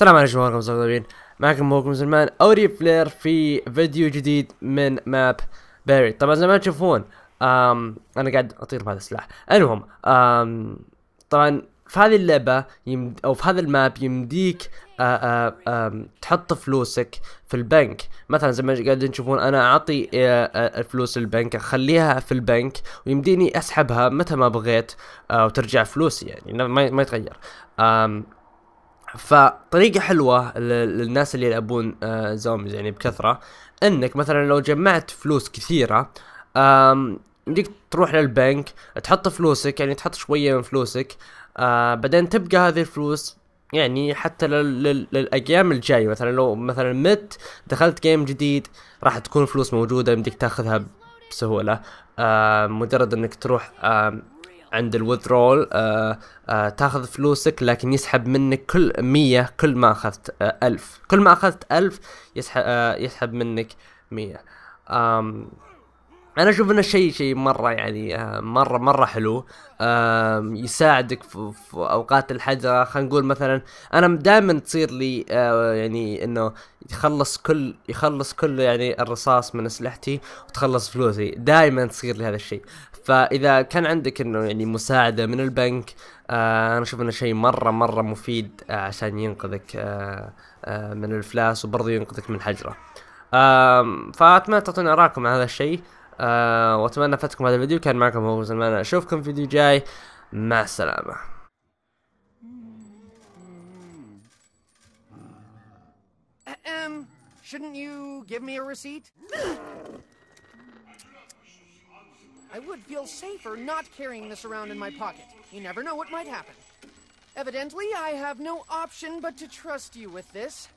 السلام عليكم ورحمة الله وبركاته معكم موكم سلمان اوري فلير في فيديو جديد من ماب باري طبعا زي ما تشوفون أم انا قاعد اطير بهذا السلاح المهم أم طبعا في هذه اللعبة يمد او في هذا الماب يمديك تحط فلوسك في البنك مثلا زي ما قاعدين تشوفون انا اعطي الفلوس للبنك اخليها في البنك ويمديني اسحبها متى ما بغيت وترجع فلوسي يعني ما يتغير فطريقة حلوة للناس اللي يلعبون زومبيز آه، يعني بكثرة انك مثلا لو جمعت فلوس كثيرة يمديك تروح للبنك تحط فلوسك يعني تحط شوية من فلوسك آه، بعدين تبقى هذه الفلوس يعني حتى للايام الجاية مثلا لو مثلا مت دخلت جيم جديد راح تكون فلوس موجودة يمديك تاخذها بسهولة آه، مجرد انك تروح عند الوذرول آه آه تاخذ فلوسك لكن يسحب منك كل مية كل ما اخذت آه ألف كل ما اخذت ألف يسحب, آه يسحب منك مية آم انا اشوف انه شيء شيء مره يعني آه، مره مره حلو آه، يساعدك في, اوقات الحجره خلينا نقول مثلا انا دائما تصير لي آه، يعني انه يخلص كل يخلص كل يعني الرصاص من اسلحتي وتخلص فلوسي دائما تصير لي هذا الشيء فاذا كان عندك انه يعني مساعده من البنك انا اشوف انه شيء مره مره مفيد عشان ينقذك من الافلاس وبرضه ينقذك من الحجره فاتمنى تعطوني اراءكم على هذا الشيء آه واتمنى فاتكم هذا الفيديو كان معكم هو you اشوفكم في فيديو جاي مع Um, Shouldn't you give me a receipt? I would feel safer not carrying this around in my pocket. You never know what might happen. Evidently, I have no option but to trust you with this.